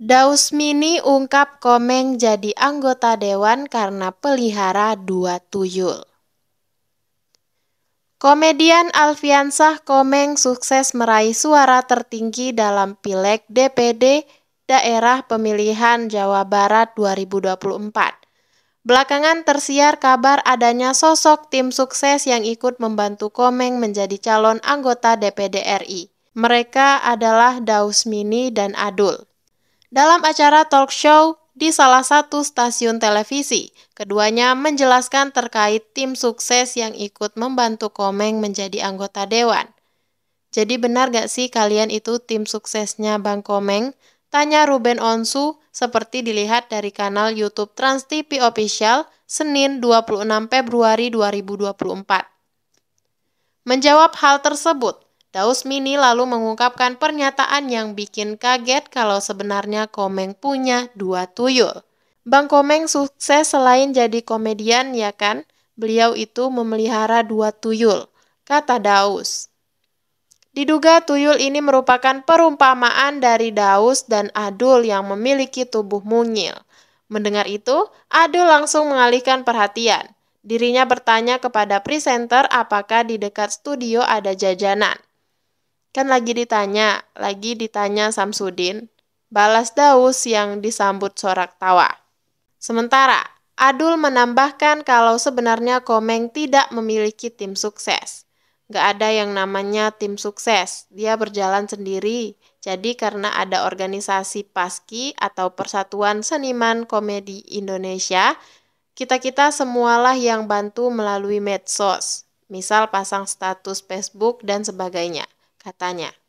Dausmini ungkap Komeng jadi anggota dewan karena pelihara dua tuyul. Komedian Alfiansah Komeng sukses meraih suara tertinggi dalam Pileg DPD Daerah Pemilihan Jawa Barat 2024. Belakangan tersiar kabar adanya sosok tim sukses yang ikut membantu Komeng menjadi calon anggota DPD RI. Mereka adalah Dausmini dan Adul. Dalam acara talk show di salah satu stasiun televisi, keduanya menjelaskan terkait tim sukses yang ikut membantu Komeng menjadi anggota dewan. Jadi benar gak sih kalian itu tim suksesnya Bang Komeng? Tanya Ruben Onsu seperti dilihat dari kanal YouTube Trans TV Official Senin 26 Februari 2024. Menjawab hal tersebut, Mini lalu mengungkapkan pernyataan yang bikin kaget kalau sebenarnya Komeng punya dua tuyul. Bang Komeng sukses selain jadi komedian ya kan? Beliau itu memelihara dua tuyul, kata Daus. Diduga tuyul ini merupakan perumpamaan dari Daus dan Adul yang memiliki tubuh mungil. Mendengar itu, Adul langsung mengalihkan perhatian. Dirinya bertanya kepada presenter apakah di dekat studio ada jajanan. Kan lagi ditanya, lagi ditanya Samsudin, balas Daus yang disambut sorak tawa. Sementara, Adul menambahkan kalau sebenarnya Komeng tidak memiliki tim sukses. Gak ada yang namanya tim sukses, dia berjalan sendiri. Jadi karena ada organisasi PASKI atau Persatuan Seniman Komedi Indonesia, kita-kita semualah yang bantu melalui medsos, misal pasang status Facebook dan sebagainya katanya.